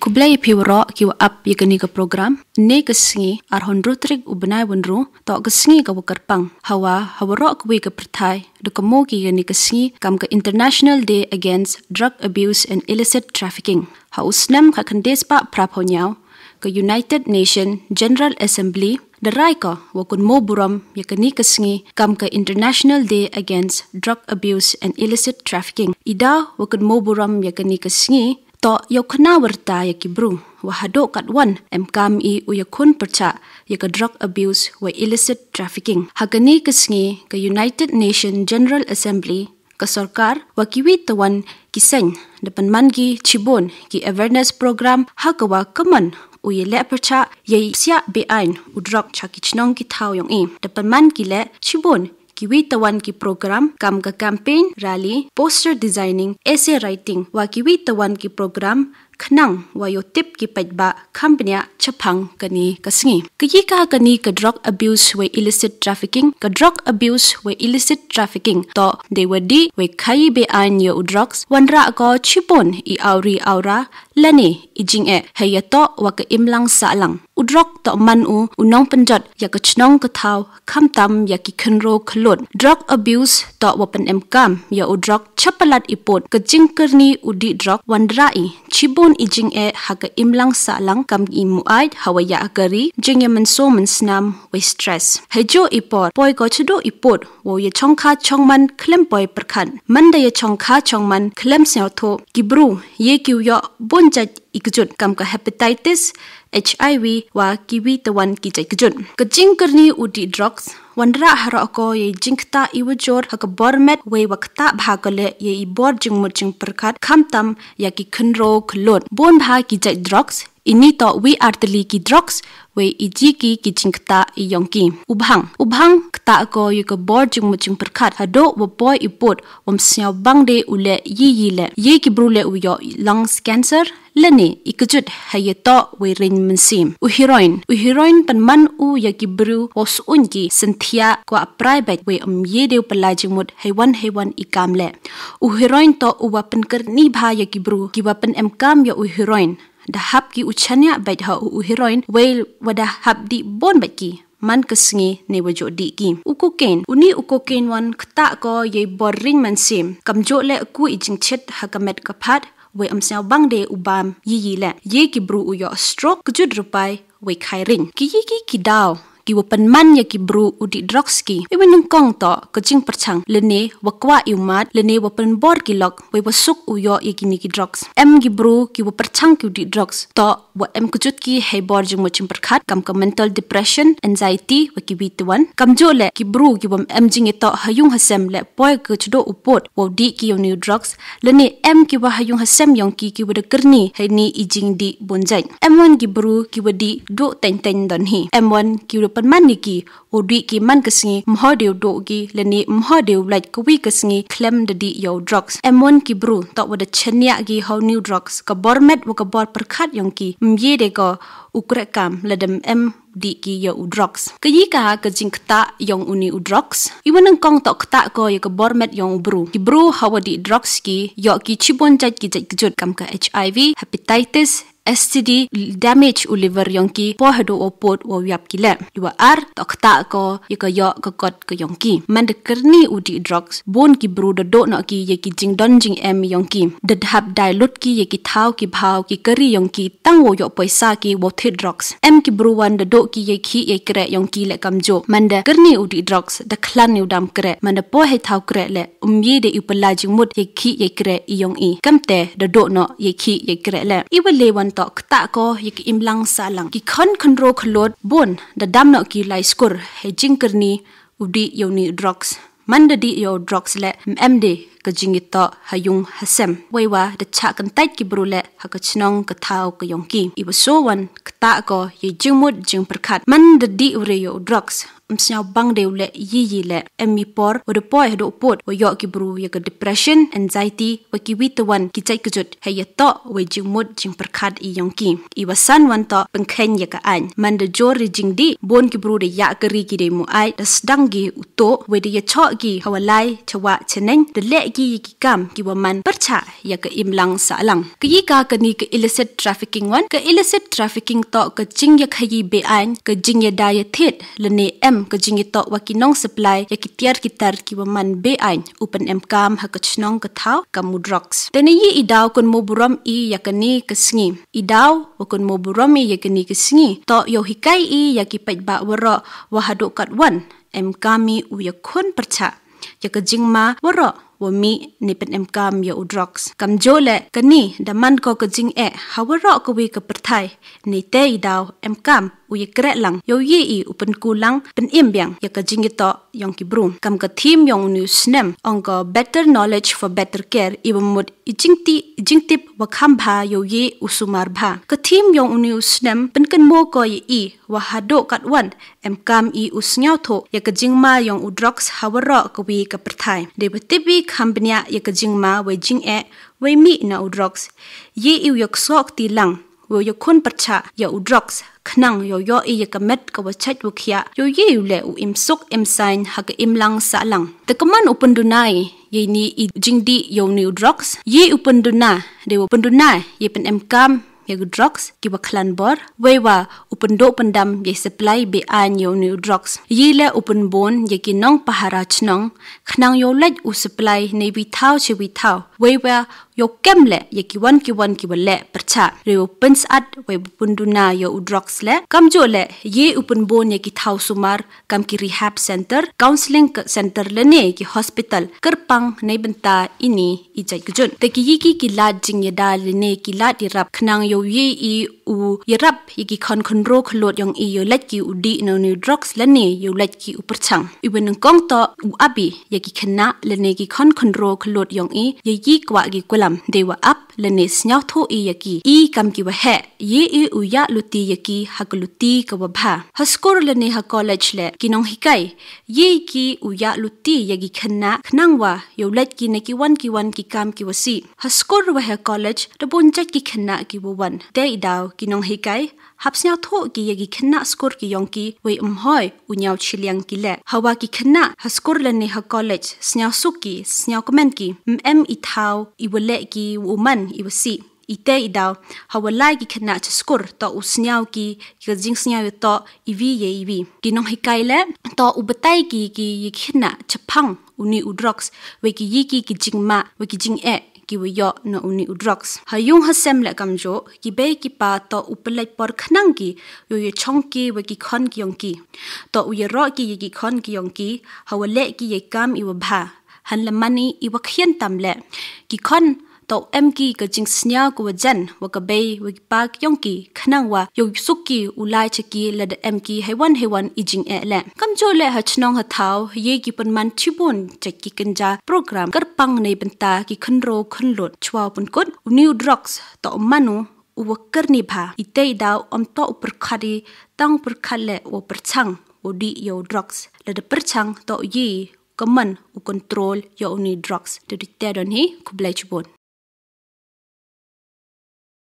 kublai phi ro ki wa up ye program ne ka singi ar hon ro trik u banai won ro to ka singi ka hawa hawa rok ka we ka prthai do ka ki ye ni ka kam ka international day against drug abuse and illicit trafficking ha us nam kha khan des pa pra united Nations general assembly the rai ka mo buram ye ka ni kam ka international day against drug abuse and illicit trafficking ida wa mo buram ye ka ni to yau kena warta ya kibru wahado kat wan mkam i uyakun percha ya ka drug abuse wa illicit trafficking hagani kasngi ka united nation general assembly ka sarkar wa kiwi tawan kiseng depan mangi chibon ki awareness program hakawa kaman uye le percha ye sia be ein u drug chakichnong ki thau yong i depan man ki le chibon किवी तवन की programme काम का campaign rally poster designing ऐसे writing व किवी तवान की programme khnang wa yo tip ki paitba khampnya chapang kani kasngi kiki ka kani ka drug abuse we illicit trafficking ka drug abuse we illicit trafficking to they were di we khai be ain yo drugs wanra ko chipon i auri aura lani ijing e heya to wa ka imlang salang udrok to man u unong panjat ya ka chnong ka thau kham tam ya ki khnro khlot drug abuse to wapen em kam ya udrok chapalat ipot ka jingkarni udi drug wanrai chipon Kam ijing e haga imlang salang lang kam i muaid hawa ya agari jing menso mensnam we stress. Hejo ipor poi go chudo ipot wo ye chong ka chong man klem poi perkan. Manda ye chong ka chong man klem seo to gibru ye kiw yo bon ikjun kamka hepatitis HIV wa kiwi tawan ki jai kjun kjing karni udi drugs wandra haro ko ye jingta iwajor hak bormet we wakta bhagale ye i bor jingmuching prakat khamtam ya ki khunro khlon bon bha ki jai drugs ini to we are the ki drugs we iji ki ki jingta i yongki ubhang ubhang kta ko ye ko bor jingmuching prakat hado wo boy ipot om sya bangde ule yi le. ye ki brule uyo lungs cancer lene ikujut haye to we ring mensim u heroin u heroin pan man u yaki bru os unki sentia ko a private we um ye de pelaji mod haywan haywan ikamle u heroin to u wapen kar ni bha yaki bru ki wapen em kam ya u heroin da hab ki uchanya bait ha u heroin we wada hab di bon bait ki man kesengi ne wajo di ki uko ken uni uko ken wan kta ko ye boring mensim kamjo le ku ijing chet hakamet kapat we amsel bang de ubam yi yi la ye ki bru u yo stroke ju drupai we khairing ki ki ki dao กิวปันมันยากิบรูอุดิดรอกสกีไม่เป็นนึงกองต่อก็จิงประชังเลเนวกว่าอิวมัดเลเนว่าเป็นบอร์กิล็อกไว้ว่าสุกอุยอยากินกิดรอกส์เอ็มกิบรูกิวประชังกิวดิดรอกส์ต่อว่าเอ็มกุจุดกิให้บอร์จึงมาจิงประคัดกำกับ mental depression anxiety ว่ากิวิตวันกำจ่อแหละกิบรูกิวเอ็มจึงเอต่อหายุงหัสเซมและปอยกิจุดอุปดว่าดิกิวนิวดรอกส์เลเนเอ็มกิว่าหายุงหัสเซมยองกิกิวดะกรณีให้นี่อิจิงดิบนใจเอ็มวันกิบรูกิวดิโดเต็งเต็งดอนฮีเอ็มวันกิว pan man ni ki o dui ki man ka singi mho deu do gi le ni mho deu lai ka wi ka singi klem de di yo drugs m1 ki bru to wa de gi ho new drugs ka bor met wa ka bor par khat yong ki m de ko ukra kam le dem m di ki yo u drugs ka yi ka ha, ka jing ta yong uni u drugs i wan kong to ta ko yo ka bor met yong bru ki bru ha wa di drugs ki yo ki chibon jat ki jat kam ka hiv hepatitis STD damage u liver yang ki poh do opot wa wiap kile. Iwa ar tak tak ko ika yo kekot ke yang ki. Man de kerni u di drugs bon ki bru de do nak ki ye ki jing don jing em yang ki. De dhab dilute ki ye ki thau ki bhau ki kari yang ki tang wo yo paisa ki wo the drugs. Em ki bru wan de do ki ye ki ye kre yang ki le kam jo. Man de kerni u di drugs de klan ni udam kre. Man de poh thau kre le um ye de upalajing mud ye ki ye kre i i. Kam te de do no ye ki ye kre le. Iwa le wan to kta ko yik imlang salang ki khan khandro khlot bon da dam no ki lai skor he jing karni udi yoni drugs mandadi yo drugs le mmd ka jingi to hayung hasem waiwa da cha kan tai ki brule ha ka chnong ka thau ka yong ki ibo so wan kta ko ye jingmut jing prakhat mandadi ure yo drugs မစျောင်းဘန်းဒေဝလက်ယီယီလက်အမီပေါ်ဝဒပေါ်ဟဒုတ်ပုတ်ဝယောကီဘရူယကဒီပရက်ရှင်အန်ဇိုက်တီဝကီဝီတဝန်ကီချိုက်ကဇုတ်ဟေယတောဝေဂျီမုတ်ဂျင်ပရခတ်အီယုံကီအီဝဆန်ဝန်တောပင်ခဲညကအန်မန်ဒဂျိုရီဂျင်းဒီဘွန်ကီဘရူရယာကရီကီဒေမူအိုက်ဒစဒန်ဂီဥတောဝေဒီယချော့ဂီဟဝလိုက်ချွာချနေဒလက်ကီကီကမ်ကီဝမန်ပရချာယကအင်လန်ဆာလန်ကီကာကနီကီအီလစစ်ထရာဖစ်ကင်းဝန်ကီအီလစစ်ထရာဖစ်ကင်းတောကချင်းယခယီဘေအန်ကဂျင်းယဒါယသစ်လနေအမ် ke jingi tok wa nong supply ya ki tiar ki tar ki wa be ain upen em kam ha ka chnong ka thau ka mu drugs yi idau kun mo buram i ya ka ni ka singi idau wa kun mo buram i ya ka ni ka singi to yo hikai i ya ki pai ba wa ro kat wan em kami u ya kun percha ya ka jing ma wa ว่ามีนี่เป็นเอ็มกามยาอุดร็อกส์กำโจเละกันนี่ดัมันก็กจิงเอะฮาวรอกวีกับประไทยนเตยดาวเอ็มกามอุยกระลังยาวยี่อีอุปนกูลังเป็นเอ็มบียงยากจิงกตอยองกิบรูมกำกับทีมยองนิวสเนมองก็ better knowledge for better care อีบมดอิจิงตีจิงติบว่าคำพายาวยี่อุสุมารพากทีมยองนิวสเนมเป็นกันโมกอยอีว่าฮัดโดกัดวันเอ็มกามอีอุสเงาโทยากจิงมายองอุดร็อกส์ฮาวรอกวีกับประไทยเดบติบี kambnya ye ka jingma we jing e we mi na udrox ye iu yok sok ti lang we yo khon parcha ya udrox khnang yo yo e ye ka met ka wa chat wu khya yo ye u le u im suk im sign ha ka im lang sa lang the command open dunai ye ni i jingdi yo ni udrox ye open duna de open duna ye pen em kam ye udrox ki wa khlan bor we wa ปนดดปนดัมยี่สปลายเบียนยูนิวดรักส์ยี่เล่อุปนบนยี่กินน้องพะฮาราชน้องขนังยยเล็ดอุสปลายในวิทาวชีวิทาวไว้เวยกเกมเล่ยี่กินวันกิวันกิวนเล่ประชาเรียวปนสัดเว้ปนดูนายูดรักส์เล่กัมจูเล่ยี่อุปนบนยี่กินท้าวสุมารกัมกิรีฮับเซ็นเตอร์คาวซ์ลิงเซ็นเตอร์เล่เนี่ยกิฮอสปิตัลกระปังในบันตาอินีอิจัยกุจนแต่กิยี่กิกิลาดจิงยดาเล่เนี่ยกิลาดีรับขนังยยเยอีอูยรับยี่กิคอนคอนรคลดยองอีอยู่เล็กกี่อุดีนอนิวดรอกส์เลนี่ยอยู่เล็กกี่อุปชังอีเป็นหนกองต่ออุอาบียากกี่ณะเลนีกิ่คอนคอนโรคลดยองอียี่กว่ากิกลัมเดวะอับ लने स्न्याथो ए यकी ई कम की वह ये ए उया लुती यकी हक लुती कब भा हस्कोर लने ह कॉलेज ले किनों हिकाई ये की उया लुती यगी खन्ना खनांग वा की नकी वन की वन की काम की वसी हस्कोर वह कॉलेज द बोंचा की खन्ना की वो वन दे इदाव किनों हिकाई हपस्या थो की यगी खन्ना स्कोर की योंग की वे उम्होय उन्याव छिलियांग की ले हवा की खन्ना हस्कोर लने ह कॉलेज स्न्या सुकी की एम इथाव इवले की उमन i wasi i te i dau hawa lai ki khana cha skur to usnyau ki ki jing snyau to i vi ye i vi ki nong hi kai le to u batai ki ki ye khana cha phang uni u drugs we ki yi ki ki jing ma we ki jing e ki we yo no uni u drugs ha yung ha sem la kam jo ki be ki pa to u pelai por khnang ki yo ye chong ki we ki khon ki yong ki to u ye ro ki ye ki khon ki yong ki hawa le ki ye kam i wa bha han la mani i wa khyen tam le ki khon to MK ka jing snya ko wa jan wa ka bay wa ki pak yong ki khnang wa yo suk ki u lai che ki la de MK he wan he wan i jing e le kam cho le ha chnong ha thao ye ki pon man chi bon che ki kin ja program kar pang nei ban ta ki khn ro khn lot chwa pon kot new drugs to manu u wa kar ni bha i te da om to upar khari tang upar khale wa par chang o di yo drugs la de par chang to ye kemen u kontrol yo ni drugs de dite doni kublai chbon